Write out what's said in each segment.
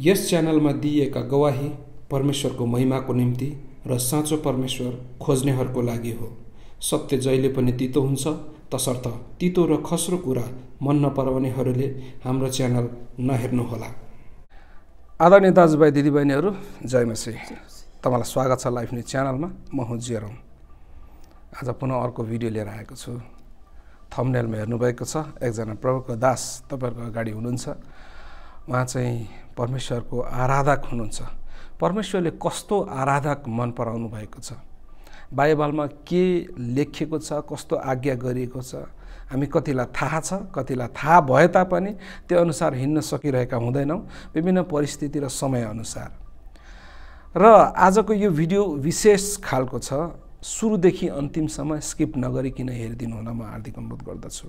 यस च्यानलमा दिइएका गवाही परमेश्वरको महिमाको निम्ति र साँचो परमेश्वर खोज्नेहरूको लागि हो सत्य जहिले पनि तितो हुन्छ तसर्थ तितो र खस्रो कुरा मन नपराउनेहरूले हाम्रो च्यानल नहेर्नुहोला आदरणीय दाजुभाइ दिदीबहिनीहरू जय मसी तपाईँलाई स्वागत छ लाइफ न्युज च्यानलमा म हुँ जियरौँ आज पुनः अर्को भिडियो लिएर आएको छु थम्नेलमा हेर्नुभएको छ एकजना प्रभुको दास तपाईँहरूको अगाडि हुनुहुन्छ उहाँ चाहिँ परमेश्वरको आराधक हुनुहुन्छ परमेश्वरले कस्तो आराधक मन पराउनु भएको छ बाइबलमा के लेखिएको छ कस्तो आज्ञा गरिएको छ हामी कतिलाई थाहा छ कतिलाई थाहा भए तापनि त्यो अनुसार हिँड्न सकिरहेका हुँदैनौँ विभिन्न परिस्थिति र समयअनुसार र आजको यो भिडियो विशेष खालको छ सुरुदेखि अन्तिमसम्म स्किप नगरिकन हेरिदिनु हुन म हार्दिक अनुरोध गर्दछु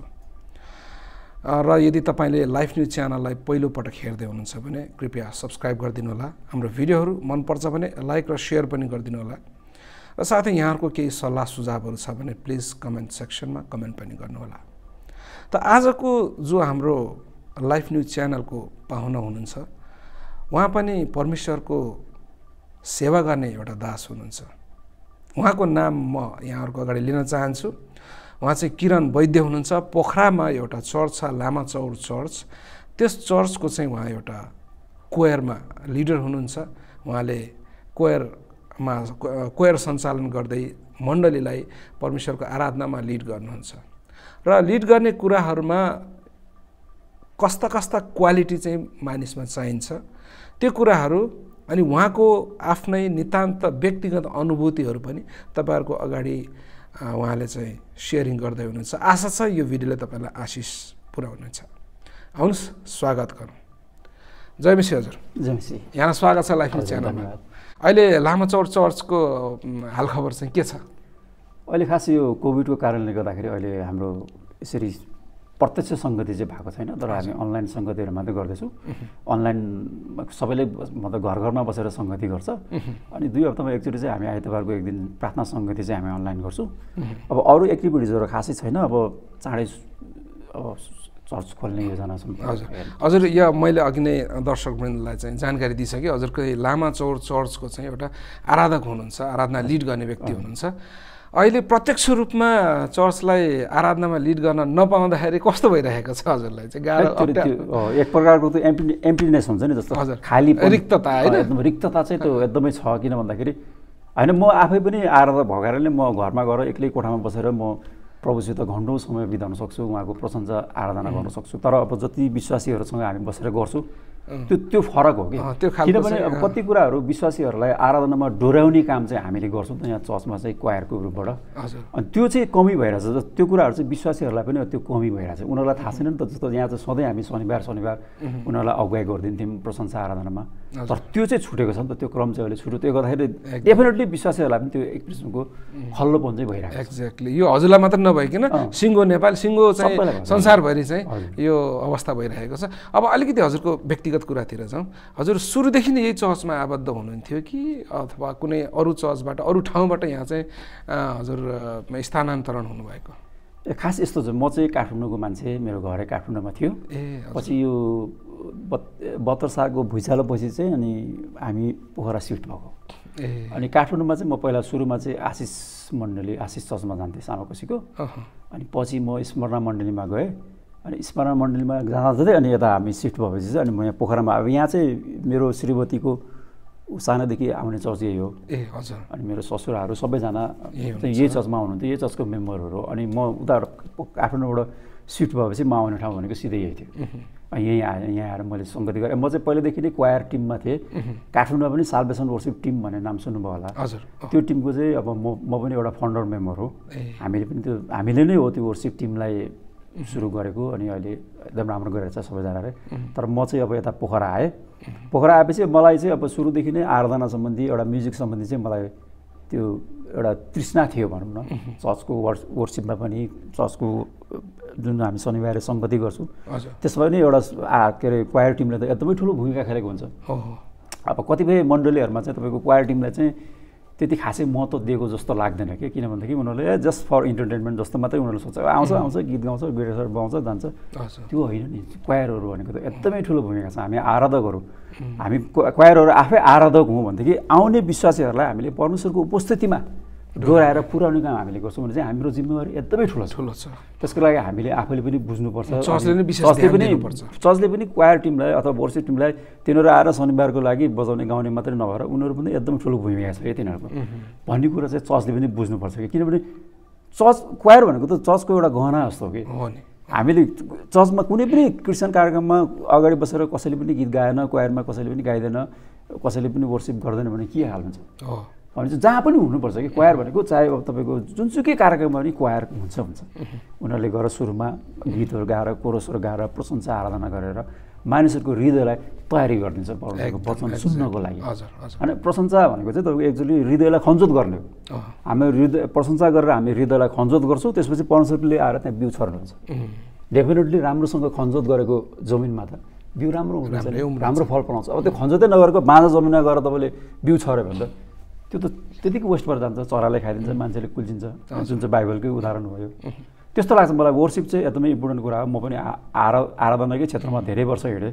र यदि तपाईँले लाइफ न्युज च्यानललाई पहिलोपटक हेर्दै हुनुहुन्छ भने कृपया सब्सक्राइब गरिदिनु होला हाम्रो भिडियोहरू मनपर्छ भने लाइक र सेयर पनि गरिदिनु होला र साथै यहाँहरूको केही सल्लाह सुझावहरू छ भने प्लिज कमेन्ट सेक्सनमा कमेन्ट पनि गर्नुहोला त आजको जो हाम्रो लाइफ न्युज च्यानलको पाहुना हुनुहुन्छ उहाँ पनि परमेश्वरको सेवा गर्ने एउटा दास हुनुहुन्छ उहाँको नाम म यहाँहरूको अगाडि लिन चाहन्छु उहाँ चाहिँ किरण वैद्य हुनुहुन्छ पोखरामा एउटा चर्च छ लामा चौर चर्च त्यस चर्चको चाहिँ उहाँ एउटा कोयरमा लिडर हुनुहुन्छ उहाँले कोयरमा कोयर सञ्चालन गर्दै मण्डलीलाई परमेश्वरको आराधनामा लिड गर्नुहुन्छ र लिड गर्ने कुराहरूमा कस्ता कस्ता क्वालिटी चाहिँ मानिसमा चाहिन्छ त्यो कुराहरू अनि उहाँको आफ्नै नितान्त व्यक्तिगत अनुभूतिहरू पनि तपाईँहरूको अगाडि उहाँले चाहिँ सेयरिङ गर्दै हुनुहुन्छ आशा छ यो भिडियोले तपाईँलाई आशिष पुऱ्याउनेछ आउनुहोस् स्वागत गरौँ जयमिसी हजुर जयमिसी यहाँलाई स्वागत छ लाइफ च्यानलमा अहिले लामाचौर चर्चको हालखबर चाहिँ के छ अहिले खास यो कोभिडको कारणले गर्दाखेरि अहिले हाम्रो यसरी प्रत्यक्ष सङ्गति चाहिँ भएको छैन तर हामी अनलाइन सङ्गतिहरू मात्रै गर्दैछौँ अनलाइन सबैले मतलब घर घरमा बसेर सङ्गति गर्छ अनि दुई हप्तामा एकचोटि चाहिँ हामी आइतबारको एक दिन प्रार्थना सङ्गति चाहिँ हामी अनलाइन गर्छौँ अब अरू एक्टिभिटिजहरू खासै छैन अब चाँडै अब चर्च खोल्ने योजना छ हजुर हजुर यो मैले अघि नै दर्शकवृन्दलाई चाहिँ जानकारी दिइसकेँ हजुरको लामा चौर चर्चको चाहिँ एउटा आराधक हुनुहुन्छ आराधना लिड गर्ने व्यक्ति हुनुहुन्छ अहिले प्रत्यक्ष रूपमा चर्चलाई आराधनामा लिड गर्न नपाउँदाखेरि कस्तो भइरहेको छ हजुरलाई चाहिँ गाह्रो एक प्रकारको त्यो एम्पी एम्पिनेस हुन्छ नि जस्तो हजुर खाली रिक्तता होइन रिक्तता चाहिँ त्यो एकदमै छ किन भन्दाखेरि होइन म आफै पनि आराधना भगाएर नै म घरमा गएर एक्लै कोठामा बसेर म प्रभुसित घन्टौँ समय बिताउन सक्छु उहाँको प्रशंसा आराधना गर्न सक्छु तर अब जति विश्वासीहरूसँग हामी बसेर गर्छु त्यो त्यो फरक हो कि किनभने अब कति कुराहरू विश्वासीहरूलाई आराधनामा डोर्याउने काम चाहिँ हामीले गर्छौँ त यहाँ चर्चमा चाहिँ क्वायरको रूपबाट अनि त्यो चाहिँ कमी भइरहेछ त्यो कुराहरू चाहिँ विश्वासीहरूलाई पनि त्यो कमी भइरहेछ उनीहरूलाई थाहा छैन नि त जस्तो यहाँ चाहिँ सधैँ हामी शनिबार शनिबार उनीहरूलाई अगुवाई गरिदिन्थ्यौँ प्रशंसा आराधनामा तर त्यो चाहिँ छुटेको छ नि त त्यो क्रम चाहिँ अहिले छुट्यो त्यो गर्दाखेरि डेफिनेटली विश्वासीहरूलाई पनि त्यो एक किसिमको खल्लोपन चाहिँ भइरहेको छ एक्ज्याक्टली यो हजुरलाई मात्र नभइकन सिङ्गो नेपाल सिङ्गो चाहिँ संसारभरि चाहिँ यो अवस्था भइरहेको छ अब अलिकति हजुरको व्यक्ति व्यक्तिगत कुरातिर जाउँ हजुर सुरुदेखि नै यही चर्चमा आबद्ध हुनुहुन्थ्यो कि अथवा कुनै अरू चर्चबाट अरू ठाउँबाट यहाँ चाहिँ हजुर स्थानान्तरण हुनुभएको ए खास यस्तो छ म चाहिँ काठमाडौँको मान्छे मेरो घरै काठमाडौँमा थियो ए पछि यो बत् बतरसाको भुइँचालो पछि चाहिँ अनि हामी पोखरा सिफ्ट भएको ए अनि काठमाडौँमा चाहिँ म पहिला सुरुमा चाहिँ आशिष मण्डली आशिष चर्चमा जान्थेँ सामाकोसीको अनि पछि म स्मरणा मण्डलीमा गएँ अनि स्मरण मण्डलीमा जाँदा जाँदै अनि यता हामी सिफ्ट भएपछि चाहिँ अनि म यहाँ पोखरामा अब यहाँ चाहिँ मेरो श्रीमतीको सानोदेखि आउने चर्च यही हो ए हजुर अनि मेरो ससुराहरू सबैजना चाहिँ यही चर्चमा हुनुहुन्थ्यो यही चर्चको मेम्बरहरू अनि म उता काठमाडौँबाट सिफ्ट भएपछि म आउने ठाउँ भनेको सिधै यही थियो यहीँ आए यहाँ आएर मैले सङ्गति गरेँ म चाहिँ पहिलेदेखि नै क्वायर टिममा थिएँ काठमाडौँमा पनि सालबेसन वर्सिप टिम भन्ने नाम सुन्नुभयो होला हजुर त्यो टिमको चाहिँ अब म म पनि एउटा फन्डर मेम्बर हो हामीले पनि त्यो हामीले नै हो त्यो वर्सिप टिमलाई सुरु गरेको अनि अहिले एकदम राम्रो गरिरहेको छ सबैजनाले तर म चाहिँ अब यता पोखरा आएँ पोखरा आएपछि मलाई चाहिँ अब सुरुदेखि नै आराधना सम्बन्धी एउटा म्युजिक सम्बन्धी चाहिँ मलाई त्यो एउटा तृष्णा थियो भनौँ न चर्चको वर्स वर्सिपमा पनि चर्चको जुन हामी शनिबार सम्पत्ति गर्छौँ त्यसमा पनि एउटा के अरे क्वायर टिमले त एकदमै ठुलो भूमिका खेलेको हुन्छ अब कतिपय मण्डलीहरूमा चाहिँ तपाईँको क्वायर टिमलाई चाहिँ त्यति खासै महत्त्व दिएको जस्तो लाग्दैन क्या किनभनेदेखि उनीहरूले जस्ट फर इन्टरटेनमेन्ट जस्तो मात्रै उनीहरूले सोच्छ आउँछ आउँछ गीत गाउँछ गिटार बगाउँछ जान्छ त्यो होइन नि क्वायरहरू भनेको त एकदमै ठुलो भूमिका छ हामी आराधकहरू हामी क्वायरहरू आफै आराधक हौँ भनेदेखि आउने विश्वासीहरूलाई हामीले परमेश्वरको उपस्थितिमा डोराएर पुऱ्याउने काम हामीले गर्छौँ भने चाहिँ हाम्रो जिम्मेवारी एकदमै ठुलो ठुलो छ त्यसको लागि हामीले आफूले पनि बुझ्नुपर्छ चर्चले पनि चर्चले पनि क्वायर टिमलाई अथवा वर्षे टिमलाई तिनीहरू आएर शनिबारको लागि बजाउने गाउने मात्रै नभएर उनीहरू पनि एकदम ठुलो भूमिका छ कि तिनीहरूको भन्ने कुरा चाहिँ चर्चले पनि बुझ्नुपर्छ कि किनभने चर्च क्वायर भनेको त चर्चको एउटा गहना जस्तो कि हामीले चर्चमा कुनै पनि क्रिस्चियन कार्यक्रममा अगाडि बसेर कसैले पनि गीत गाएन क्वायरमा कसैले पनि गाइँदैन कसैले पनि वर्सिप गर्दैन भने के हाल हुन्छ भनेपछि जहाँ पनि हुनुपर्छ कि क्वायर भनेको चाहे अब तपाईँको जुनसुकै कार्यक्रममा पनि क्वायर हुन्छ हुन्छ उनीहरूले गएर सुरुमा गीतहरू गाएर कोरसहरू गाएर प्रशंसा आराधना गरेर मानिसहरूको हृदयलाई तयारी गरिदिन्छ पाउनुको वचन सुन्नको लागि अनि प्रशंसा भनेको चाहिँ तपाईँको एक्चुली हृदयलाई खन्जोत गर्ने हो हामी हृदय प्रशंसा गरेर हामी हृदयलाई खन्जोत गर्छौँ त्यसपछि परमेश्वरले आएर त्यहाँ बिउ छर्नुहुन्छ डेफिनेटली राम्रोसँग खन्जोत गरेको जमिनमा त बिउ राम्रो हुन्छ राम्रो फल पाउँछ अब त्यो खन्जोतै नगरेको बाँझा जमिनमा गएर तपाईँले बिउ छर्यो भने त त्यो त त्यतिकै वेस्टबाट जान्छ चराले खाइदिन्छ मान्छेले कुल्चिन्छ जुन चाहिँ बाइबलकै उदाहरण भयो त्यस्तो लाग्छ मलाई वर्सिप चाहिँ एकदमै इम्पोर्टेन्ट कुरा हो म पनि आरा आराधनाकै क्षेत्रमा धेरै वर्ष हिँडेँ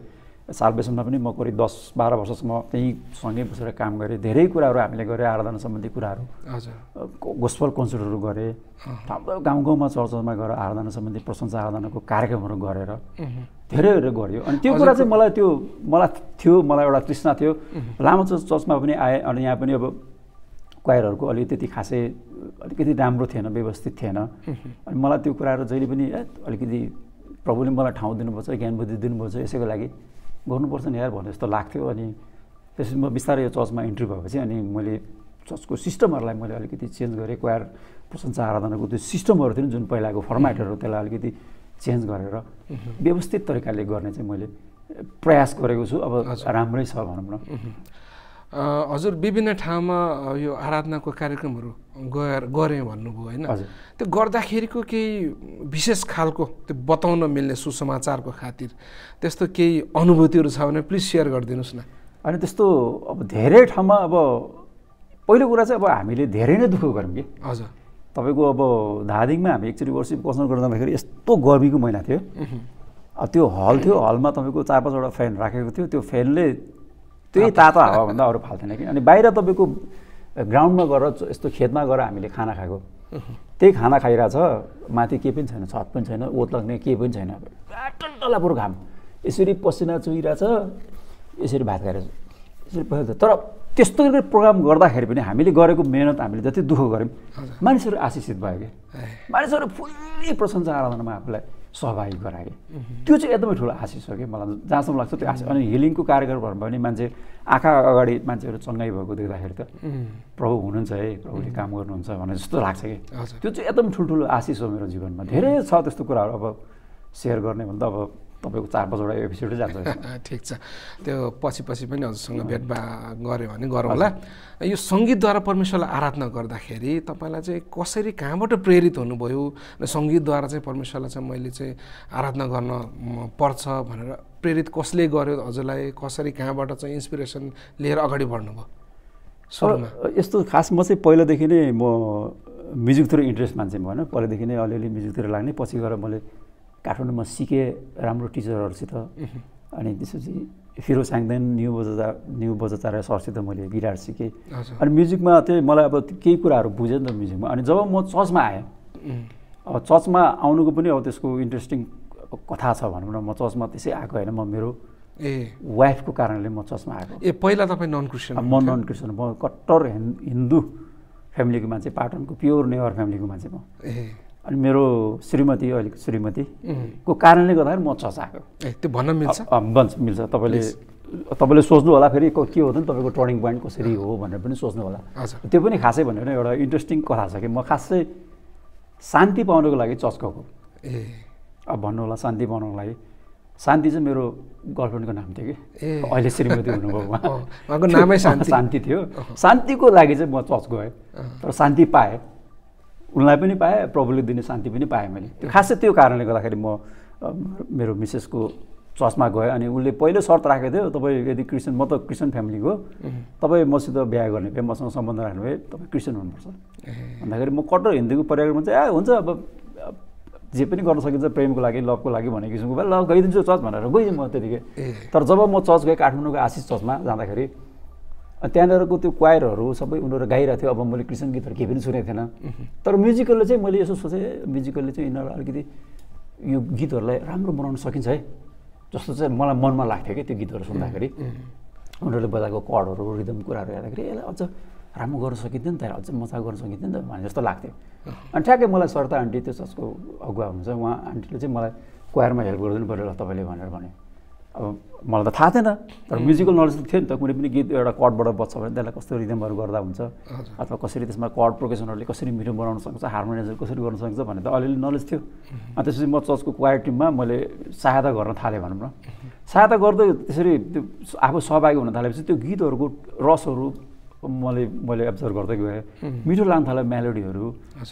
सालबेसनमा पनि म करिब दस बाह्र वर्षसम्म त्यहीँ सँगै बसेर काम गरेँ धेरै कुराहरू हामीले गरेँ आराधना सम्बन्धी कुराहरू गोस्पल कन्सर्टहरू गरेँ राम्रो गाउँ गाउँमा चर्चमा गएर आराधना सम्बन्धी प्रशंसा आराधनाको कार्यक्रमहरू गरेर धेरैहरू गऱ्यो अनि त्यो कुरा चाहिँ मलाई त्यो मलाई थियो मलाई एउटा तृष्णा थियो लामो चर्चमा पनि आएँ अनि यहाँ पनि अब क्वायरहरूको अलि त्यति खासै अलिकति राम्रो थिएन व्यवस्थित थिएन अनि मलाई त्यो कुराहरू जहिले पनि अलिकति प्रभुले मलाई ठाउँ दिनुपर्छ ज्ञान बुद्धि दिनुपर्छ यसैको लागि गर्नुपर्छ नि यार भन्ने जस्तो लाग्थ्यो अनि त्यसपछि म बिस्तारै यो चर्चमा इन्ट्री भएपछि अनि मैले चर्चको सिस्टमहरूलाई मैले अलिकति चेन्ज गरेँ क्वायर प्रशंसा आराधनाको त्यो सिस्टमहरू थियो जुन पहिलाको फर्मेटहरू त्यसलाई अलिकति चेन्ज गरेर व्यवस्थित तरिकाले गर्ने चाहिँ मैले प्रयास गरेको छु अब राम्रै छ भनौँ न हजुर विभिन्न ठाउँमा यो आराधनाको कार्यक्रमहरू गएर गरेँ भन्नुभयो होइन त्यो गर्दाखेरिको केही विशेष खालको त्यो बताउन मिल्ने सुसमाचारको खातिर त्यस्तो केही अनुभूतिहरू छ भने प्लिज सेयर गरिदिनुहोस् न अनि त्यस्तो अब धेरै ठाउँमा अब पहिलो कुरा चाहिँ अब हामीले धेरै नै दुःख गऱ्यौँ कि हजुर तपाईँको अब धादिङमा हामी एकचोटि वर्षिप बस्नु गर्दाखेरि यस्तो गर्मीको महिना थियो त्यो हल थियो हलमा तपाईँको चार पाँचवटा फ्यान राखेको थियो त्यो फ्यानले त्यही तातो हावाभन्दा अरू फाल्दैन कि अनि बाहिर तपाईँको ग्राउन्डमा गएर यस्तो खेतमा गएर हामीले खाना खाएको त्यही खाना खाइरहेछ माथि केही पनि छैन छत पनि छैन ओत लाग्ने केही पनि छैन टल्लापुर घाम यसरी पसिना चुइरहेछ यसरी भात खाइरहेछ यसरी पसिरहेछ तर त्यस्तो गरेर प्रोग्राम गर्दाखेरि पनि हामीले गरेको मेहनत हामीले जति दुःख गऱ्यौँ मानिसहरू आशिषित भयो कि मानिसहरू फुल्ली प्रशंसा आराधनामा आफूलाई सहभागी गराएँ त्यो चाहिँ एकदमै ठुलो आशिष हो कि मलाई जहाँसम्म लाग्छ त्यो आशिष अनि हिलिङको कार्यक्रम भन्नुभयो भने मान्छे आँखा अगाडि मान्छेहरू चङ्गाइ भएको देख्दाखेरि त प्रभु हुनुहुन्छ है प्रभुले काम गर्नुहुन्छ भनेर जस्तो लाग्छ कि त्यो चाहिँ एकदम ठुल्ठुलो आशिष हो मेरो जीवनमा धेरै छ त्यस्तो कुराहरू अब सेयर गर्ने भने त अब तपाईँको चार पाँचवटा एपिसोडै जान्छ ठिक छ त्यो पछि पछि पनि हजुरसँग भेट भा गऱ्यो भने गरौँला यो सङ्गीतद्वारा परमेश्वरलाई आराधना गर्दाखेरि तपाईँलाई चाहिँ कसरी कहाँबाट प्रेरित हुनुभयो र सङ्गीतद्वारा चाहिँ परमेश्वरलाई चाहिँ मैले चाहिँ आराधना गर्न पर्छ भनेर प्रेरित कसले गर्यो हजुरलाई कसरी कहाँबाट चाहिँ इन्सपिरेसन लिएर अगाडि बढ्नुभयो सुरुमा यस्तो खास म चाहिँ पहिलादेखि नै म म्युजिकतिर इन्ट्रेस्ट मान्छे म होइन पहिलादेखि नै अलिअलि म्युजिकतिर लाग्ने पछि गएर मैले काठमाडौँमा सिकेँ राम्रो टिचरहरूसित अनि त्यसपछि फिरो साङदेन न्यु बजा न्यु बजाचार्य सरसित मैले गिटार सिकेँ अनि म्युजिकमा त्यही मलाई अब केही कुराहरू बुझेँ नि त म्युजिकमा अनि जब म चर्चमा आएँ अब चर्चमा आउनुको पनि अब त्यसको इन्ट्रेस्टिङ कथा छ भनौँ न म चर्चमा त्यसै आएको होइन म मेरो ए वाइफको कारणले म चर्चमा आएको ए पहिला तपाईँ नन क्रिस्चियन म नन क्रिस्चियन म कट्टर हिन्दू फ्यामिलीको मान्छे पाटनको प्योर नेवार फ्यामिलीको मान्छे म ए अनि मेरो श्रीमती अहिलेको श्रीमतीको कारणले गर्दाखेरि म चचाएको त्यो भन्न मिल्छ भन्छ मिल्छ तपाईँले तपाईँले सोच्नु होला फेरि के हो त तपाईँको टर्निङ पोइन्ट कसरी हो भनेर पनि सोच्नु होला त्यो पनि खासै भनेर एउटा इन्ट्रेस्टिङ कथा छ कि म खासै शान्ति पाउनुको लागि चस्काको ए अब भन्नु होला शान्ति पाउनको लागि शान्ति चाहिँ मेरो गर्लफ्रेन्डको नाम थियो कि अहिले श्रीमती हुनुभयो उहाँको नामै शान्ति थियो शान्तिको लागि चाहिँ म चस्क गएँ तर शान्ति पाएँ उनलाई पनि पाएँ प्रभुले दिने शान्ति पनि पाएँ मैले त्यो खासै त्यो कारणले गर्दाखेरि म मेरो मिसेसको चर्चमा गएँ अनि उसले पहिलो सर्त राखेको थियो तपाईँ यदि क्रिस्चियन म त क्रिस्चियन फ्यामिलीको तपाईँ मसित बिहा गर्ने भए मसँग सम्बन्ध राख्नु भए तपाईँ क्रिस्चियन हुनुपर्छ भन्दाखेरि म कट्टर हिन्दूको पर्याय चाहिँ ए हुन्छ अब जे पनि गर्न सकिन्छ प्रेमको लागि लभको लागि भन्ने किसिमको भए ल गइदिन्छु चर्च भनेर गइदिएँ म त्यतिकै तर जब म चर्च गएँ काठमाडौँको आशिष चर्चमा जाँदाखेरि अनि त्यहाँनिरको त्यो क्वायरहरू सबै उनीहरू गाइरहेको थियो अब मैले कृष्ण गीतहरू केही पनि सुनेको थिएन तर म्युजिकलले चाहिँ मैले यसो सोचेँ म्युजिकलले चाहिँ यिनीहरू अलिकति यो गीतहरूलाई राम्रो बनाउन सकिन्छ है जस्तो चाहिँ मलाई मनमा लाग्थ्यो कि त्यो गीतहरू सुन्दाखेरि उनीहरूले बजाएको कडहरू रिदम कुराहरू हेर्दाखेरि यसलाई अझ राम्रो गर्न सकिन्थ्यो नि त अझ मजा गर्न सकिन्थ्यो नि त भने जस्तो लाग्थ्यो अनि ठ्याक्कै मलाई सरता आन्टी त्यो चर्चको अगुवा हुनुहुन्छ उहाँ आन्टीले चाहिँ मलाई क्वायरमा हेल्प गरिदिनु पऱ्यो तपाईँले भनेर भने मलाई त थाहा थिएन तर म्युजिकल नलेज त थियो नि त कुनै पनि गीत एउटा कर्डबाट बज्छ भने त्यसलाई कस्तो रिदमहरू गर्दा हुन्छ अथवा कसरी त्यसमा कर्ड प्रोकेसनहरूले कसरी मिठो बनाउन सक्छ हार्मोनियमहरू कसरी गर्न सक्छ भनेर त अलिअलि नलेज थियो अनि त्यसपछि म चर्चको क्वायर टिममा मैले सहायता गर्न थालेँ भनौँ न सहायता गर्दै त्यसरी त्यो आफू सहभागी हुन थालेपछि त्यो गीतहरूको रसहरू मैले मैले एब्जर्भ गर्दै गएँ मिठो लाग्नु थाल्यो मेलोडीहरू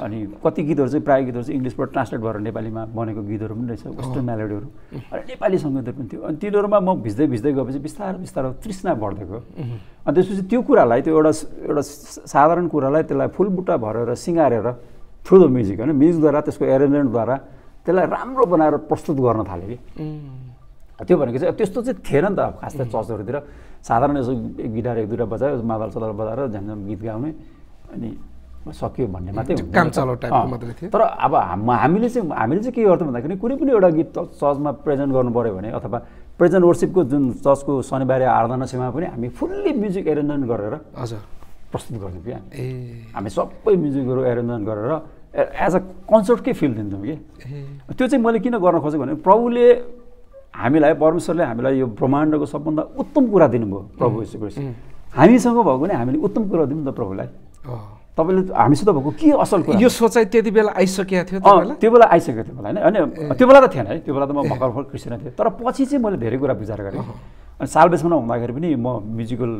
अनि कति गीतहरू चाहिँ प्रायः गीतहरू चाहिँ इङ्ग्लिसबाट ट्रान्सलेट भएर नेपालीमा बनेको गीतहरू पनि रहेछ वेस्टर्न मेलोडीहरू अनि नेपाली सङ्गीतहरू पनि थियो अनि तिनीहरूमा म भिज्दै भिज्दै गएपछि बिस्तारो बिस्तारो तृष्णा बढ्दै गयो अनि त्यसपछि त्यो कुरालाई त्यो एउटा एउटा साधारण कुरालाई त्यसलाई फुलबुट्टा भरेर सिँगारेर थ्रु द म्युजिक होइन म्युजिकद्वारा त्यसको एरेन्जमेन्टद्वारा त्यसलाई राम्रो बनाएर प्रस्तुत गर्न थालेँ कि त्यो भनेको चाहिँ त्यस्तो चाहिँ थिएन नि त खासै चर्चहरूतिर साधारण यसो एक गिटार एक दुईवटा बजायो मादल सदल बजाएर झन्झन गीत गाउने अनि सकियो भन्ने मात्रै काम मात्रै थियो तर अब हामीले चाहिँ हामीले चाहिँ के गर्थ्यौँ भन्दाखेरि कुनै पनि एउटा गीत चर्चमा प्रेजेन्ट गर्नु पऱ्यो भने अथवा प्रेजेन्ट वर्सिपको जुन चर्चको शनिबार आराधना सेवामा पनि हामी फुल्ली म्युजिक एरेन्जमेन्ट गरेर हजुर प्रस्तुत गर्थ्यौँ कि ए हामी सबै म्युजिकहरू एरेन्जमेन्ट गरेर एज अ कन्सर्टकै फिल दिन्थ्यौँ कि त्यो चाहिँ मैले किन गर्न खोजेको भने प्रभुले हामीलाई परमेश्वरले हामीलाई यो ब्रह्माण्डको सबभन्दा उत्तम कुरा दिनुभयो प्रभु यसो हामीसँग भएको नै हामीले उत्तम कुरा दिउँ त प्रभुलाई तपाईँले हामीसित भएको के असल कुरा यो सोचाइ त्यति बेला आइसकेको थियो त्यो बेला आइसकेको थियो मलाई होइन अनि त्यो बेला त थिएन है त्यो बेला त म भर्खर भर्खर क्रिस्चियन थिएँ तर पछि चाहिँ मैले धेरै कुरा विचार गरेँ अनि सालबेसमा हुँदाखेरि पनि म म्युजिकल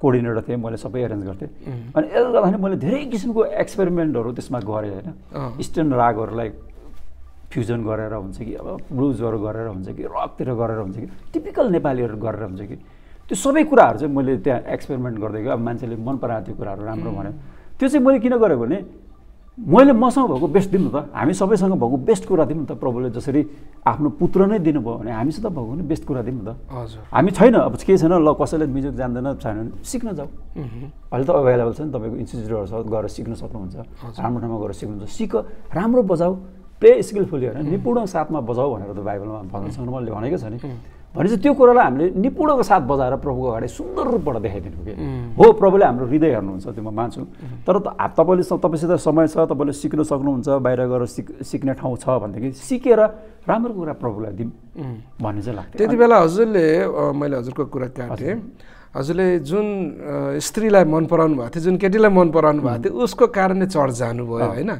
कोअर्डिनेटर थिएँ मैले सबै एरेन्ज गर्थेँ अनि यसले गर्दाखेरि मैले धेरै किसिमको एक्सपेरिमेन्टहरू त्यसमा गरेँ होइन इस्टर्न रागहरूलाई फ्युजन गरेर हुन्छ कि अब ब्लुजहरू गरेर हुन्छ कि रकतिर गरेर हुन्छ कि टिपिकल नेपालीहरू गरेर हुन्छ कि त्यो सबै कुराहरू चाहिँ मैले त्यहाँ एक्सपेरिमेन्ट गर्दै गएँ अब मान्छेले मन पराएको त्यो कुराहरू राम्रो भन्यो त्यो चाहिँ मैले किन गरेँ भने मैले मसँग भएको बेस्ट दिनु त हामी सबैसँग भएको बेस्ट कुरा दिउँ त प्रभुले जसरी आफ्नो पुत्र नै दिनुभयो भने हामीसित भएको नि बेस्ट कुरा दिउँ त हजुर हामी छैन अब केही छैन ल कसैले म्युजिक जान्दैन छैन भने सिक्न जाऊ अहिले त अभाइलेबल छ नि तपाईँको इन्स्टिच्युटहरू छ गएर सिक्न सक्नुहुन्छ राम्रो ठाउँमा गएर सिक्नुहुन्छ सिक राम्रो बजाऊ प्ले स्किलफुली होइन निपुण साथमा बजाऊ भनेर त बाइबलमा भगवान् मैले भनेको छ नि भनेपछि त्यो कुरालाई हामीले निपुणको साथ बजाएर प्रभुको अगाडि सुन्दर रूपबाट देखाइदिनु कि हो प्रभुले हाम्रो हृदय हेर्नुहुन्छ त्यो म मान्छु तर तपाईँले तपाईँसित समय छ तपाईँले सिक्न सक्नुहुन्छ बाहिर गएर सिक सिक्ने ठाउँ छ भनेदेखि सिकेर राम्रो कुरा प्रभुलाई दिउँ भन्ने चाहिँ लाग्छ त्यति बेला हजुरले मैले हजुरको कुरा काटेँ हजुरले जुन स्त्रीलाई मन पराउनु भएको थियो जुन केटीलाई मन पराउनु भएको थियो उसको कारणले चर्च जानुभयो होइन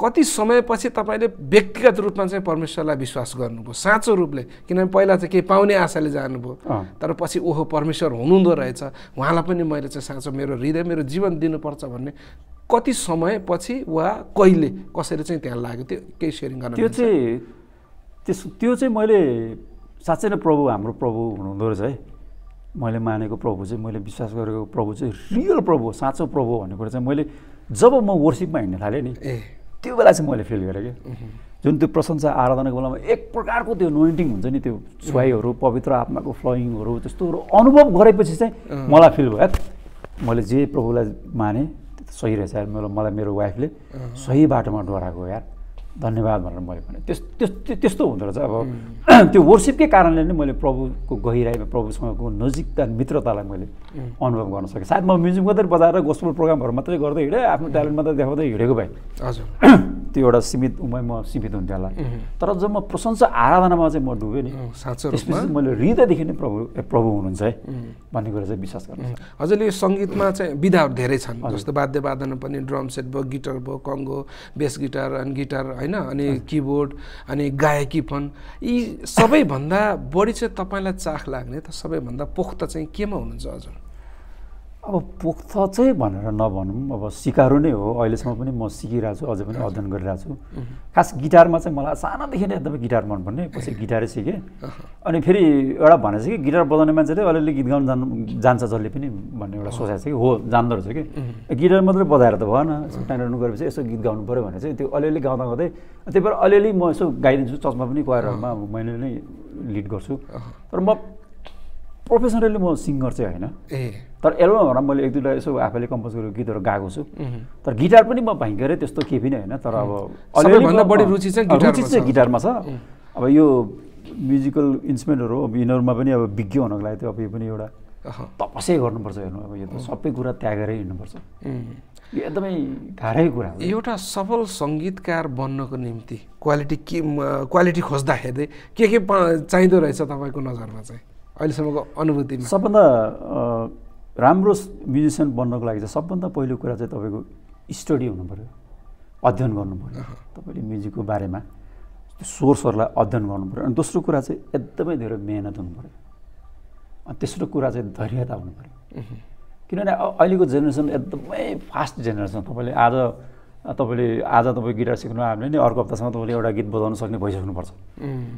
कति समयपछि तपाईँले व्यक्तिगत रूपमा चाहिँ परमेश्वरलाई विश्वास गर्नुभयो साँचो रूपले किनभने पहिला चाहिँ केही पाउने आशाले जानुभयो तर पछि ओहो परमेश्वर हुनुहुँदो रहेछ उहाँलाई पनि मैले चाहिँ साँचो मेरो हृदय मेरो जीवन दिनुपर्छ भन्ने कति समयपछि वा कहिले कसरी चाहिँ त्यहाँ लाग्यो त्यो केही सेयरिङ गर्नु त्यो चाहिँ त्यस त्यो चाहिँ मैले साँच्चै नै प्रभु हाम्रो प्रभु हुनुहुँदो रहेछ है मैले मानेको प्रभु चाहिँ मैले विश्वास गरेको प्रभु चाहिँ रियल प्रभु साँचो प्रभु भन्ने कुरा चाहिँ मैले जब म वर्सिपमा हिँड्न थालेँ नि त्यो बेला चाहिँ मैले फिल गरेँ क्या जुन त्यो प्रशंसा आराधनाको बेलामा एक प्रकारको त्यो नोइन्टिङ हुन्छ नि त्यो छुवाइहरू पवित्र आत्माको फ्लोइङहरू त्यस्तोहरू अनुभव गरेपछि चाहिँ मलाई फिल भयो मैले जे प्रभुलाई माने सही रहेछ यार मेरो मलाई मेरो वाइफले सही बाटोमा डराएको यार धन्यवाद भनेर मैले भने त्यस त्यस त्यस्तो हुँदो रहेछ अब त्यो वर्सिपकै कारणले नै मैले प्रभुको गहिराईमा प्रभुसँगको नजिकता मित्रतालाई मैले अनुभव गर्न सकेँ सायद म म्युजिक मात्रै बजाएर गोस्पल प्रोग्रामहरू मात्रै गर्दै हिँडेँ आफ्नो ट्यालेन्ट मात्रै देखाउँदै हिँडेको भाइ हजुर त्यो एउटा सीमित म सीमित हुन्थ्यो होला तर जब म प्रशंसा आराधनामा चाहिँ म डुबेँ नि त्यसपछि मैले हृदयदेखि नै प्रभु प्रभु हुनुहुन्छ है भन्ने कुरा चाहिँ विश्वास गर्नु हजुरले यो सङ्गीतमा चाहिँ विधाहरू धेरै छन् जस्तो वाद्यवादन पनि ड्रम सेट भयो गिटार भयो कङ्गो बेस गिटार अनि गिटार होइन अनि किबोर्ड अनि गायकीपन यी सबैभन्दा बढी चाहिँ तपाईँलाई चाख लाग्ने त सबैभन्दा पोख्त चाहिँ केमा हुनुहुन्छ हजुर अब पोख्त चाहिँ भनेर नभनौँ अब सिकारो नै हो अहिलेसम्म पनि म सिकिरहेको छु अझै पनि अध्ययन गरिरहेको छु खास गिटारमा चाहिँ मलाई सानोदेखि नै एकदमै गिटार मनपर्ने पछि गिटारै सिकेँ अनि फेरि एउटा भनेछ कि गिटार बजाउने मान्छेले अलिअलि गीत गाउनु जानु जान्छ जसले पनि भन्ने एउटा सोचाइ छ कि हो जान्दो रहेछ कि गिटार मात्रै बजाएर त भएन रहनु गरेपछि यसो गीत गाउनु पऱ्यो भने चाहिँ त्यो अलिअलि गाउँदा गाउँदै त्यही भएर अलिअलि म यसो गाइदिन्छु चस्मा पनि गएर मैले नै लिड गर्छु तर म प्रोफेसनली म सिङ्गर चाहिँ होइन ए तर एल्बमहरूमा मैले एक दुईवटा यसो आफैले कम्पोज गरेको गीतहरू गाएको छु तर गिटार पनि म भयङ्करै त्यस्तो केही पनि होइन तर अब सबैभन्दा बढी रुचि चाहिँ गिटारमा छ अब यो म्युजिकल इन्स्ट्रुमेन्टहरू अब यिनीहरूमा पनि अब विज्ञ हुनको लागि त्यो अब यो पनि एउटा तपसै गर्नुपर्छ हेर्नु अब यो त सबै कुरा त्यागेरै हिँड्नुपर्छ यो एकदमै गाह्रै कुरा हो एउटा सफल सङ्गीतकार बन्नको निम्ति क्वालिटी के क्वालिटी खोज्दाखेरि के के चाहिँदो रहेछ तपाईँको नजरमा चाहिँ अहिलेसम्मको अनुभूति सबभन्दा राम्रो म्युजिसियन बन्नको लागि चाहिँ सबभन्दा पहिलो कुरा चाहिँ तपाईँको स्टडी हुनु पऱ्यो अध्ययन गर्नु पऱ्यो तपाईँले म्युजिकको बारेमा सोर्सहरूलाई अध्ययन गर्नु पऱ्यो अनि दोस्रो कुरा चाहिँ एकदमै धेरै मेहनत हुनु पऱ्यो अनि तेस्रो कुरा चाहिँ धैर्यता हुनु पऱ्यो किनभने अहिलेको जेनेरेसन एकदमै फास्ट जेनेरेसन तपाईँले आज तपाईँले आज तपाईँ गिटार सिक्नु आयो भने नि अर्को हप्तासम्म तपाईँले एउटा गीत बजाउन सक्ने भइसक्नुपर्छ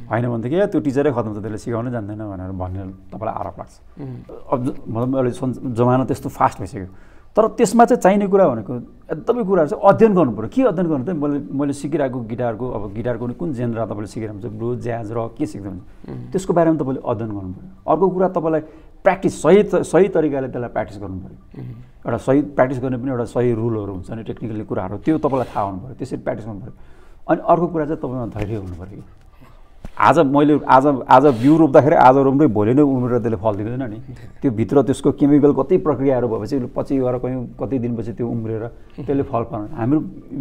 होइन भनेदेखि त्यो टिचरै खतम छ त्यसले सिकाउनै जान्दैन भनेर भन्ने तपाईँलाई आरोप लाग्छ अब मतलब अहिले जमाना त्यस्तो फास्ट भइसक्यो तर त्यसमा चाहिँ चाहिने कुरा भनेको एकदमै कुराहरू चाहिँ अध्ययन गर्नु पऱ्यो के अध्ययन गर्नु त मैले मैले सिकिरहेको गिटारको अब गिटारको कुन जेनर तपाईँले सिकिरहेको हुन्छ ब्लु ज्याज र के सिक्दै हुन्छ त्यसको बारेमा तपाईँले अध्ययन गर्नु पऱ्यो अर्को कुरा तपाईँलाई प्र्याक्टिस सही सही तरिकाले त्यसलाई प्र्याक्टिस गर्नु एउटा सही प्र्याक्टिस गर्ने पनि एउटा सही रुलहरू हुन्छ नि टेक्निकली कुराहरू त्यो तपाईँलाई थाहा हुनु पऱ्यो त्यसरी प्र्याक्टिस गर्नु पऱ्यो अनि अर्को कुरा चाहिँ तपाईँमा धैर्य हुनु पऱ्यो आज मैले आज आज बिउ रोप्दाखेरि आज रोप्दै भोलि नै उम्रेर त्यसले फल दिँदैन नि त्यो भित्र त्यसको केमिकल कति प्रक्रियाहरू भएपछि पछि गएर कहीँ कति दिनपछि त्यो उम्रेर त्यसले फल पाउनु हाम्रो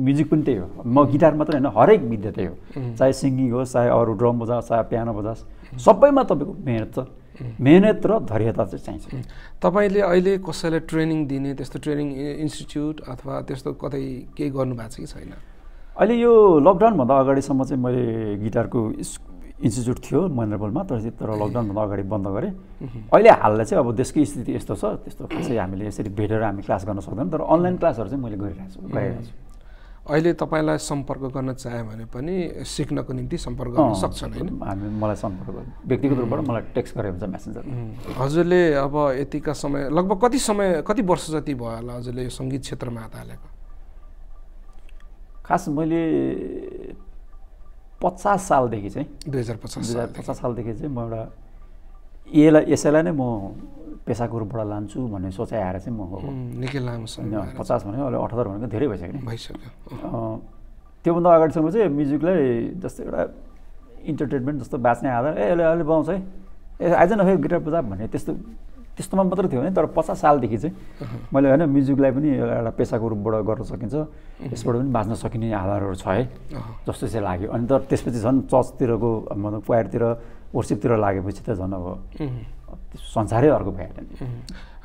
म्युजिक पनि त्यही हो म गिटार मात्रै होइन हरेक विद्या त्यही हो चाहे सिङ्गिङ होस् चाहे अरू ड्रम बजाओस् चाहे प्यानो बजाओस् सबैमा तपाईँको मेहनत छ मेहनत र धैर्यता चाहिँ चाहिन्छ तपाईँले अहिले कसैलाई ट्रेनिङ दिने त्यस्तो ट्रेनिङ इन्स्टिच्युट अथवा त्यस्तो कतै केही गर्नुभएको छ कि छैन अहिले यो लकडाउनभन्दा अगाडिसम्म चाहिँ मैले गिटारको इन्स्टिच्युट थियो महेन्द्रपुलमा तर तर लकडाउनभन्दा अगाडि बन्द गरेँ अहिले हाललाई चाहिँ अब देशकै स्थिति यस्तो छ त्यस्तो खासै हामीले यसरी भेटेर हामी क्लास गर्न सक्दैनौँ तर अनलाइन क्लासहरू चाहिँ मैले गरिरहेको छु गरिरहेको छु अहिले तपाईँलाई सम्पर्क गर्न चाहे भने पनि सिक्नको निम्ति सम्पर्क गर्न सक्छन् होइन हामी मलाई सम्पर्क व्यक्तिगत रूपबाट मलाई टेक्स्ट गरे हुन्छ म्यासेन्जर हजुरले अब यतिका समय लगभग कति समय कति वर्ष जति भयो होला हजुरले यो सङ्गीत क्षेत्रमा हात हालेको खास मैले पचास सालदेखि चाहिँ दुई हजार पचास पचास सालदेखि चाहिँ म एउटा यसलाई यसैलाई नै म पेसाको रूपबाट लान्छु भन्ने सोचाइ आएर चाहिँ म निकै लामो समय पचास भनेको अहिले अठहत्तर भनेको धेरै भइसक्यो भइसक्यो त्योभन्दा अगाडिसम्म चाहिँ म्युजिकलाई जस्तो एउटा इन्टरटेनमेन्ट जस्तो बाँच्ने आधार ए अहिले अहिले बाउँछ है ए आइज न फेरि गिटार बजा भन्ने त्यस्तो त्यस्तोमा मात्र थियो भने तर पचास सालदेखि चाहिँ मैले होइन म्युजिकलाई पनि एउटा पेसाको रूपबाट गर्न सकिन्छ यसबाट पनि बाँच्न सकिने आधारहरू छ है जस्तो चाहिँ लाग्यो अनि तर त्यसपछि झन् चर्चतिरको मतलब क्वायरतिर वर्सिपतिर लागेपछि त झन् अब संसारै अर्को भइहाल्यो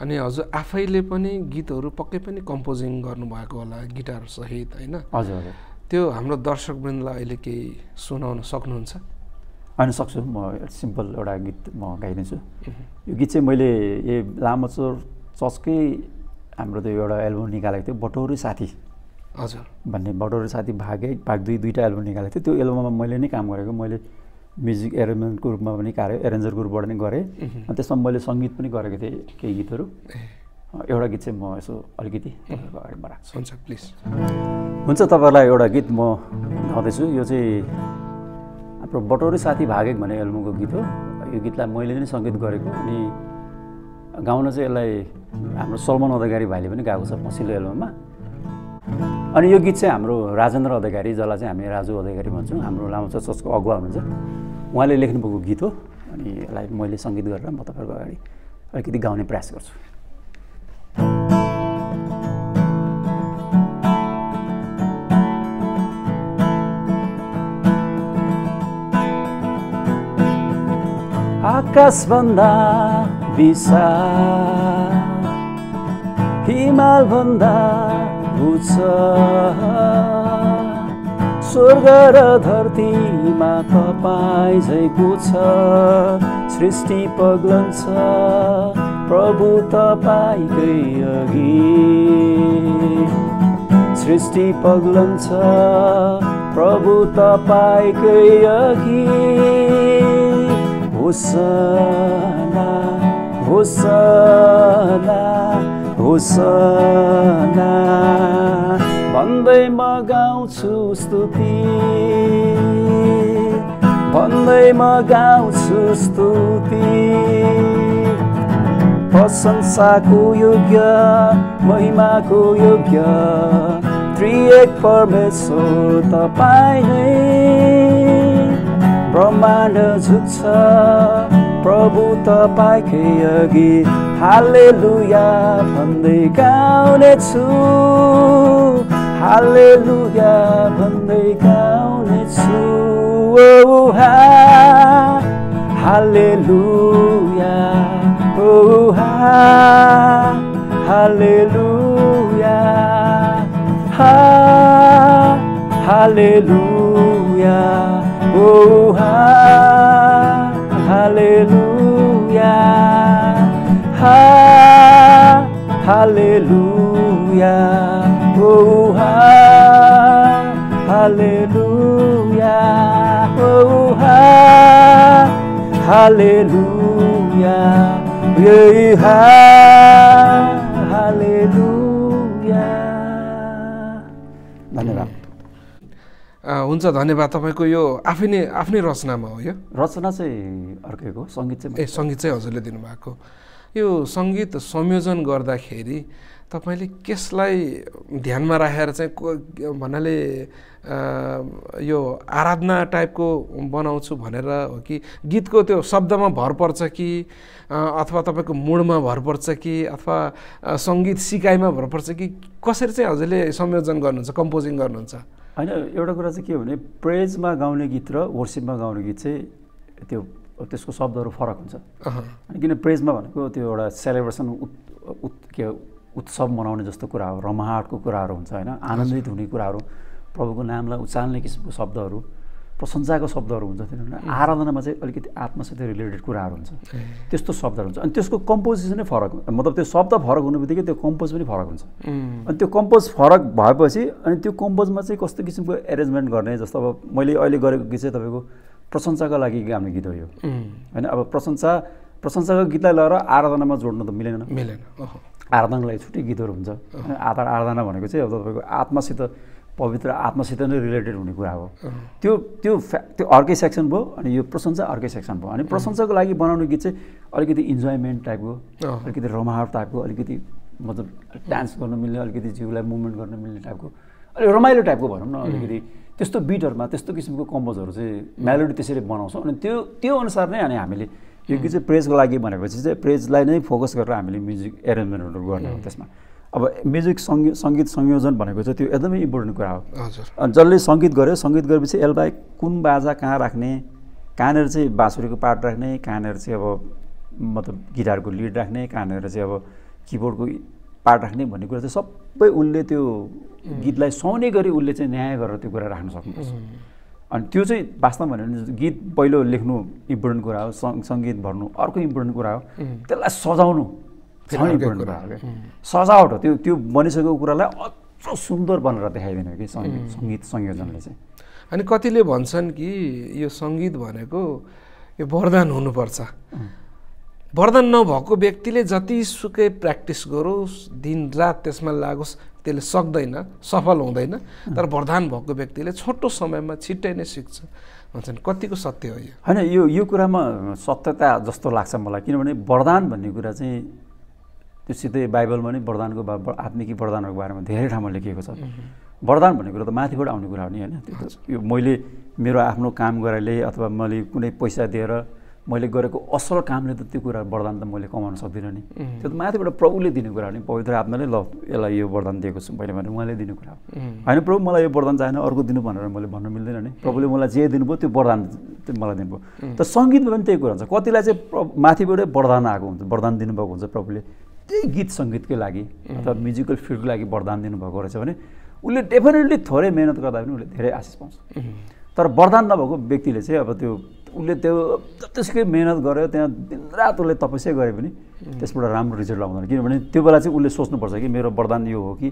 अनि हजुर आफैले पनि गीतहरू पक्कै पनि कम्पोजिङ गर्नुभएको होला गिटार सहित होइन हजुर हजुर त्यो हाम्रो दर्शकवृन्दलाई अहिले केही सुनाउन सक्नुहुन्छ होइन सक्छु म सिम्पल एउटा गीत म गाइदिन्छु यो गीत चाहिँ मैले ए चोर चर्चकै हाम्रो त्यो एउटा एल्बम निकालेको थियो बटौरी साथी हजुर भन्ने बटौरी साथी भागै भाग दुई दुईवटा एल्बम निकालेको थियो त्यो एल्बममा मैले नै काम गरेको मैले म्युजिक एरेन्जमेन्टको रूपमा पनि कार्य एरेन्जरको रूपबाट नै गरेँ अनि त्यसमा मैले सङ्गीत पनि गरेको थिएँ केही गीतहरू एउटा गीत चाहिँ म यसो अलिकति तपाईँहरूको अगाडिमा राख्छु हुन्छ प्लिज हुन्छ तपाईँहरूलाई एउटा गीत म गाउँदैछु यो चाहिँ हाम्रो बटौरी साथी भागेक भन्ने एल्बमको गीत हो यो गीतलाई मैले नै सङ्गीत गरेको अनि गाउन चाहिँ यसलाई हाम्रो सलमान अधिकारी भाइले पनि गाएको छ पछिल्लो एल्बममा अनि यो गीत चाहिँ हाम्रो राजेन्द्र अधिकारी जसलाई चाहिँ हामी राजु अधिकारी भन्छौँ हाम्रो लामो जसको अगुवा हुनुहुन्छ उहाँले लेख्नुभएको गीत हो अनि यसलाई मैले सङ्गीत गरेर म तपाईँहरूको अगाडि अलिकति गाउने प्रयास गर्छु आकाशभन्दा विशाल हिमालभन्दा प्रभु छ स्वर्ग र धरतीमा तपाईँ झैको छ सृष्टि पग्लन्छ प्रभु तपाईँकै अघि सृष्टि पग्लन्छ प्रभु तपाईँकै अघि होस् होस् होसना भन्दै म गाउँछु स्तुति भन्दै म गाउँछु स्तुति प्रशंसाको योग्य महिमाको योग्य त्रिएक परमेश्वर तपाईँ नै ब्रह्माण्ड झुक्छ प्रभु त पाखे अघि हाले लुया भन्दै गाउनेछु हाले लुया भन्दै गाउनेछु हाले लुया हाले लुया हाले लुया Oh, ha, haleluya, ha, haleluya, oh, ha, haleluya, oh, ha, haleluya, yeah, ha, haleluya. हुन्छ धन्यवाद तपाईँको यो आफै नै आफ्नै रचनामा हो यो रचना चाहिँ अर्कै हो सङ्गीत चाहिँ ए सङ्गीत चाहिँ हजुरले दिनुभएको यो सङ्गीत संयोजन गर्दाखेरि तपाईँले केसलाई ध्यानमा राखेर चाहिँ भन्नाले यो आराधना टाइपको बनाउँछु भनेर हो कि गीतको त्यो शब्दमा भर पर्छ कि अथवा तपाईँको मुडमा भर पर्छ कि अथवा सङ्गीत सिकाइमा भर पर्छ कि कसरी चाहिँ हजुरले संयोजन गर्नुहुन्छ कम्पोजिङ गर्नुहुन्छ होइन एउटा कुरा चाहिँ के भने प्रेजमा गाउने गीत र वर्सिपमा गाउने गीत चाहिँ त्यो त्यसको शब्दहरू फरक हुन्छ किन प्रेजमा भनेको त्यो एउटा सेलिब्रेसन उत् के उत्सव मनाउने जस्तो कुरा हो रमाहाटको कुराहरू हुन्छ होइन आनन्दित हुने कुराहरू प्रभुको नामलाई उचाल्ने किसिमको शब्दहरू प्रशंसाको शब्दहरू हुन्छ किनभने आराधनामा चाहिँ अलिकति आत्मासित रिलेटेड कुराहरू हुन्छ त्यस्तो शब्दहरू हुन्छ अनि त्यसको कम्पोजिसनै फरक मतलब त्यो शब्द फरक हुने बित्तिकै त्यो कम्पोज पनि फरक हुन्छ अनि त्यो कम्पोज फरक भएपछि अनि त्यो कम्पोजमा चाहिँ कस्तो किसिमको एरेन्जमेन्ट गर्ने जस्तो अब मैले अहिले गरेको गीत चाहिँ तपाईँको प्रशंसाको लागि गाउने गीत हो यो होइन अब प्रशंसा प्रशंसाको गीतलाई लगाएर आराधनामा जोड्नु त मिलेन मिलेन आराधनालाई छुट्टै गीतहरू हुन्छ आधार आराधना भनेको चाहिँ अब तपाईँको आत्मासित पवित्र आत्मासित नै रिलेटेड हुने कुरा हो त्यो त्यो त्यो अर्कै सेक्सन भयो अनि यो प्रशंसा अर्कै सेक्सन भयो अनि प्रशंसाको लागि बनाउने गीत चाहिँ अलिकति इन्जोयमेन्ट टाइपको अलिकति रमाहाट टाइपको अलिकति मतलब डान्स गर्न मिल्ने अलिकति जिउलाई मुभमेन्ट गर्न मिल्ने टाइपको अलिक रमाइलो टाइपको भनौँ न अलिकति त्यस्तो बिटहरूमा त्यस्तो किसिमको कम्पोजहरू चाहिँ मेलोडी त्यसरी बनाउँछौँ अनि त्यो त्यो अनुसार नै अनि हामीले यो गीत चाहिँ प्रेजको लागि भनेपछि चाहिँ प्रेजलाई नै फोकस गरेर हामीले म्युजिक एरेन्जमेन्टहरू गर्ने हो त्यसमा अब म्युजिक सङ्गीत सङ्गीत संयोजन भनेको चाहिँ त्यो एकदमै इम्पोर्टेन्ट कुरा हो अनि जसले सङ्गीत गऱ्यो सङ्गीत गरेपछि यसलाई कुन बाजा कहाँ राख्ने कहाँनिर चाहिँ बाँसुरीको पार्ट राख्ने कहाँनिर चाहिँ अब मतलब गिटारको लिड राख्ने कहाँनिर चाहिँ अब किबोर्डको पार्ट राख्ने भन्ने कुरा चाहिँ सबै उसले त्यो गीतलाई सुहाउने गरी उसले चाहिँ न्याय गरेर त्यो कुरा राख्न सक्नुपर्छ अनि त्यो चाहिँ वास्तवमा भन्यो भने गीत पहिलो लेख्नु इम्पोर्टेन्ट कुरा हो सङ्गीत भर्नु अर्को इम्पोर्टेन्ट कुरा हो त्यसलाई सजाउनु सजावट हो त्यो त्यो बनिसकेको कुरालाई अझ सुन्दर बनेर देखाइदिनु कि सङ्गीत संयोजनले चाहिँ अनि कतिले भन्छन् कि यो सङ्गीत भनेको यो वरदान हुनुपर्छ वरदान नभएको व्यक्तिले जतिसुकै प्र्याक्टिस गरोस् दिन रात त्यसमा लागोस् त्यसले सक्दैन सफल हुँदैन तर वरदान भएको व्यक्तिले छोटो समयमा छिट्टै नै सिक्छ भन्छन् कतिको सत्य हो यो होइन यो यो कुरामा सत्यता जस्तो लाग्छ मलाई किनभने वरदान भन्ने कुरा चाहिँ त्यो सिधै बाइबलमा नै वरदानको आत्मिकी वरदानहरूको बारेमा धेरै ठाउँमा लेखिएको छ वरदान भन्ने कुरो त माथिबाट आउने कुरा हो नि होइन त्यो यो मैले मेरो आफ्नो काम गरेले अथवा मैले कुनै पैसा दिएर मैले गरेको असल कामले त त्यो कुरा वरदान त मैले कमाउन सक्दिनँ नि त्यो त माथिबाट प्रभुले दिने कुरा हो नि पवित्र आत्माले ल यसलाई यो वरदान दिएको छु मैले भने उहाँले दिने कुरा हो होइन प्रभु मलाई यो वरदान चाहेन अर्को दिनु भनेर मैले भन्नु मिल्दैन नि प्रभुले मलाई जे दिनुभयो त्यो वरदान मलाई दिनुभयो त सङ्गीतमा पनि त्यही कुरा हुन्छ कतिलाई चाहिँ माथिबाटै वरदान आएको हुन्छ वरदान दिनुभएको हुन्छ प्रभुले त्यही गीत सङ्गीतकै लागि अथवा म्युजिकल फिल्डको लागि वरदान दिनुभएको रहेछ भने उसले डेफिनेटली थोरै मेहनत गर्दा पनि उसले धेरै आशिष पाउँछ तर वरदान नभएको व्यक्तिले चाहिँ अब त्यो उसले त्यो जतिसुकै मिहिनेत गर्यो त्यहाँ दिनरात उसले तपस्या गरे पनि त्यसबाट राम्रो रिजल्ट आउँदैन किनभने त्यो बेला चाहिँ उसले सोच्नुपर्छ कि मेरो वरदान यो हो कि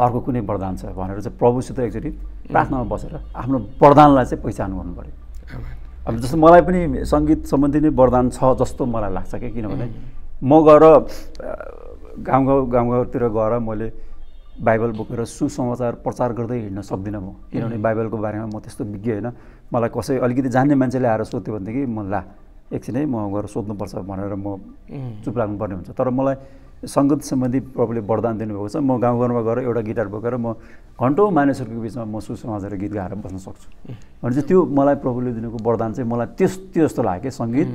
अर्को कुनै वरदान छ भनेर चाहिँ प्रभुसित एकचोटि प्रार्थनामा बसेर आफ्नो वरदानलाई चाहिँ पहिचान गर्नु पऱ्यो अब जस्तो मलाई पनि सङ्गीत सम्बन्धी नै वरदान छ जस्तो मलाई लाग्छ क्या किनभने म गएर गाउँ गाउँ गाउँ गाउँतिर गएर मैले बाइबल बोकेर सुसमाचार प्रचार गर्दै हिँड्न सक्दिनँ म किनभने बाइबलको बारेमा म त्यस्तो विज्ञ होइन मलाई कसै अलिकति जान्ने मान्छेले आएर सोध्यो भनेदेखि म ला एकछिनै म गएर सोध्नुपर्छ भनेर म चुप लाग्नुपर्ने हुन्छ तर मलाई सङ्गीत सम्बन्धी प्रभुले वरदान दिनुभएको छ म गाउँ घरमा गएर एउटा गिटार बोकेर म घन्टौँ मानिसहरूको बिचमा म सुसमाचार गीत गाएर बस्न सक्छु भने चाहिँ त्यो मलाई प्रभुले दिनुको वरदान चाहिँ मलाई त्यस जस्तो लाग्यो कि सङ्गीत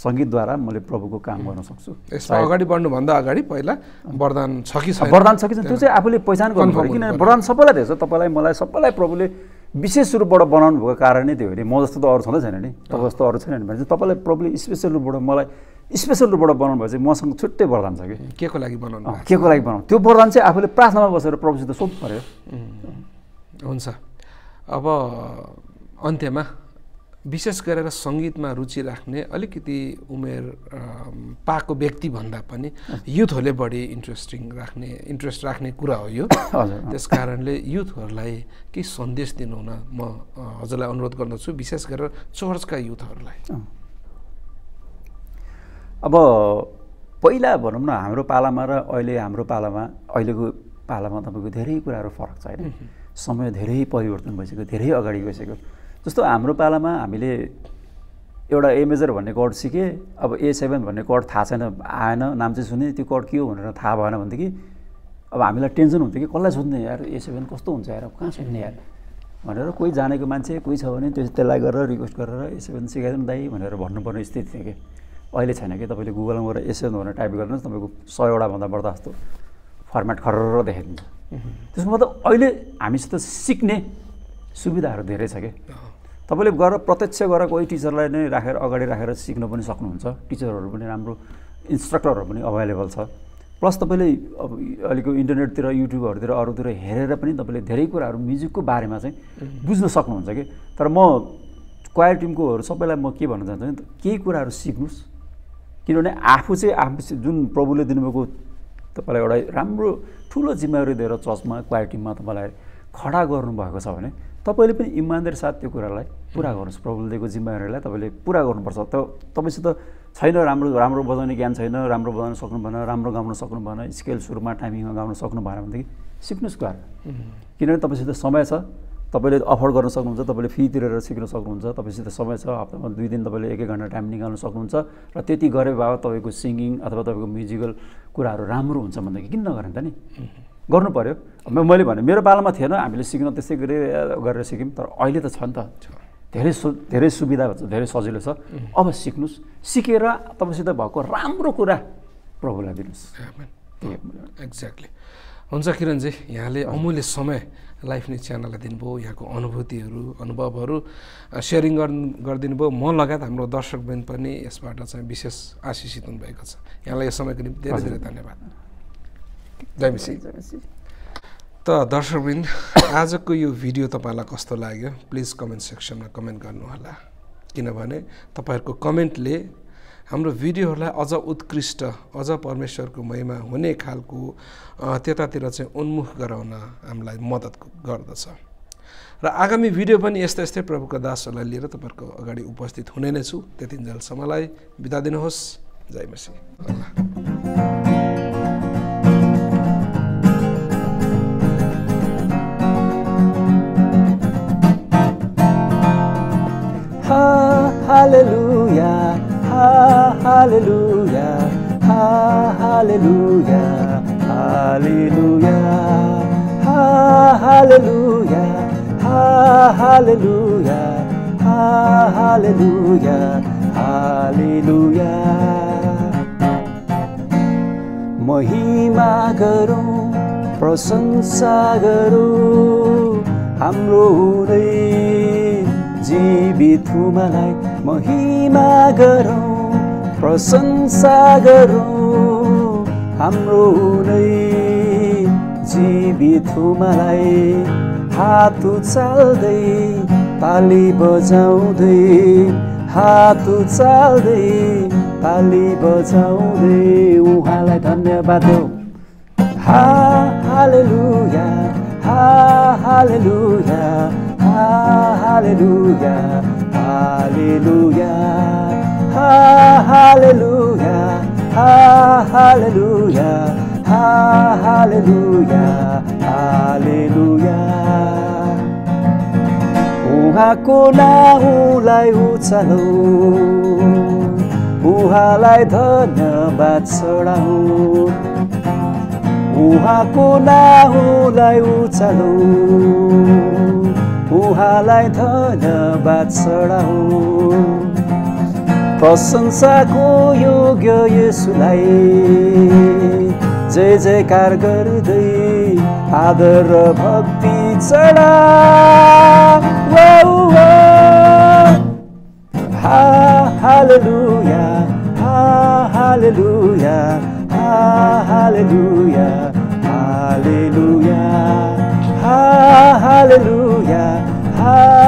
सङ्गीतद्वारा मैले प्रभुको काम गर्न सक्छु यसमा अगाडि बढ्नुभन्दा अगाडि पहिला वरदान छ कि छैन वरदान छ कि छैन त्यो चाहिँ आफूले पहिचान गर्नु पऱ्यो किनभने वरदान सबैलाई छ तपाईँलाई मलाई सबैलाई प्रभुले विशेष रूपबाट बनाउनु भएको कारण नै त्यो हो नि म जस्तो त अरू छँदै छैन नि तपाईँ जस्तो अरू छैन भने चाहिँ तपाईँलाई प्रभुले स्पेसल रूपबाट मलाई स्पेसल रूपबाट बनाउनु भयो चाहिँ मसँग छुट्टै वरदान छ कि के को लागि बनाउनु के को लागि बनाउनु त्यो वरदान चाहिँ आफूले प्रार्थनामा बसेर प्रभुसित सोध्नु पऱ्यो हुन्छ अब अन्त्यमा विशेष गरेर सङ्गीतमा रुचि राख्ने अलिकति उमेर पाएको व्यक्तिभन्दा पनि युथहरूले बढी इन्ट्रेस्टिङ राख्ने इन्ट्रेस्ट राख्ने कुरा हो यो त्यस कारणले युथहरूलाई केही सन्देश दिनुहुन म हजुरलाई अनुरोध गर्दछु विशेष गरेर चर्चका युथहरूलाई अब पहिला भनौँ न हाम्रो पालामा र अहिले हाम्रो पालामा अहिलेको पालामा तपाईँको धेरै कुराहरू फरक छ होइन समय धेरै परिवर्तन भइसक्यो धेरै अगाडि गइसक्यो जस्तो हाम्रो पालामा हामीले एउटा ए मेजर भन्ने कड सिकेँ अब ए सेभेन भन्ने कड थाहा छैन आएन नाम चाहिँ सुने त्यो कड के हो भनेर थाहा भएन भनेदेखि अब हामीलाई टेन्सन हुन्थ्यो कि कसलाई सुन्ने यार ए सेभेन कस्तो हुन्छ यार अब कहाँ सुन्ने यार भनेर कोही जानेको मान्छे कोही छ भने त्यो त्यसलाई गरेर रिक्वेस्ट गरेर ए सेभेन सिकाइदिनु दाइ भनेर भन्नुपर्ने स्थिति थियो कि अहिले छैन कि तपाईँले गुगलमा गएर ए भनेर टाइप गर्नुहोस् तपाईँको सयवटाभन्दा बढ्दा जस्तो फर्मेट खर देखाइदिन्छ त्यसको मतलब अहिले हामीसित सिक्ने सुविधाहरू धेरै छ कि तपाईँले गरेर प्रत्यक्ष गरेर कोही टिचरलाई नै राखेर अगाडि राखेर सिक्न पनि सक्नुहुन्छ टिचरहरू पनि राम्रो इन्स्ट्रक्टरहरू पनि अभाइलेबल छ प्लस तपाईँले अब अहिलेको इन्टरनेटतिर युट्युबहरूतिर अरूतिर हेरेर पनि तपाईँले धेरै कुराहरू म्युजिकको बारेमा चाहिँ mm-hmm. बुझ्न सक्नुहुन्छ कि तर म क्वायर टिमकोहरू सबैलाई म के भन्न चाहन्छु भने केही कुराहरू सिक्नुहोस् किनभने आफू चाहिँ आफू जुन प्रभुले दिनुभएको तपाईँलाई एउटा राम्रो ठुलो जिम्मेवारी दिएर चर्चमा क्वायर टिममा तपाईँलाई खडा गर्नुभएको छ भने तपाईँले पनि इमान्दारी साथ त्यो कुरालाई पुरा गर्नुहोस् प्रभुले दिएको जिम्मेवारीलाई तपाईँले पुरा गर्नुपर्छ त तपाईँसित छैन राम्रो राम्रो बजाउने ज्ञान छैन राम्रो बजाउन सक्नु भएन राम्रो गाउन सक्नु भएन स्केल सुरुमा टाइमिङमा गाउन सक्नु भएन भनेदेखि सिक्नुहोस् गएर किनभने तपाईँसित समय छ तपाईँले अफोर्ड गर्न सक्नुहुन्छ तपाईँले फी तिरेर सिक्न सक्नुहुन्छ तपाईँसित समय छ हप्तामा दुई दिन तपाईँले एक एक घन्टा टाइम निकाल्न सक्नुहुन्छ र त्यति गरे बाबा तपाईँको सिङ्गिङ अथवा तपाईँको म्युजिकल कुराहरू राम्रो हुन्छ भनेदेखि किन नगर्ने त नि गर्नु पऱ्यो मैले भने मेरो बालमा थिएन हामीले सिक्न त्यसै गरी गरेर सिक्यौँ तर अहिले त छ नि त धेरै सु धेरै सुविधा धेरै सजिलो छ अब सिक्नुहोस् सिकेर तपाईँसित भएको राम्रो कुरा प्रभुलाई दिनुहोस् एक्ज्याक्टली हुन्छ किरणजी यहाँले अमूल्य समय लाइफ न्युज च्यानललाई दिनुभयो यहाँको अनुभूतिहरू अनुभवहरू सेयरिङ गरिदिनु भयो म लगायत हाम्रो दर्शकबृन्द पनि यसबाट चाहिँ विशेष आशिषित हुनुभएको छ यहाँलाई यो समयको निम्ति धेरै धेरै धन्यवाद जय जयमिसी त दर्शकवृन्द आजको यो भिडियो तपाईँलाई कस्तो लाग्यो प्लिज कमेन्ट सेक्सनमा कमेन्ट गर्नुहोला किनभने तपाईँहरूको कमेन्टले हाम्रो भिडियोहरूलाई अझ उत्कृष्ट अझ परमेश्वरको महिमा हुने खालको त्यतातिर चाहिँ उन्मुख गराउन हामीलाई मद्दत गर्दछ र आगामी भिडियो पनि यस्तै यस्तै प्रभुको दासहरूलाई लिएर तपाईँहरूको अगाडि उपस्थित हुने नै छु त्यति जेलसम्मलाई बिदा दिनुहोस् जय मसी hallelujah, ha, hallelujah, ha, hallelujah, hallelujah, ha, hallelujah, ha, hallelujah, ha, hallelujah, hallelujah. महिमा गरौँ प्रशंसा गरौँ हाम्रो हुँदै जीवित मलाई महिमा गरौँ प्रशंसा गरौँ हाम्रो नै जीवित मलाई हात उचाल्दै ताली बजाउँदै हात उचाल्दै ताली बजाउँदै उहाँलाई धन्यवाद हो हा हालेलुया हा हालेलुया हा हालेलुया Hallelujah, ha, hallelujah, ha, hallelujah, ha, hallelujah, hallelujah. उहाँको नाउँलाई उचालो उहाँलाई धन्यवाद चढाऊ उहाँको ulai utsalo. उहाँलाई धन्यवाद चढाउँ प्रशंसाको योग्य यसुलाई जय जयकार गर्दै आदर र भक्ति चढा हा हालेलुया हा हालेलुया हा हालेलुया हालेलुया ha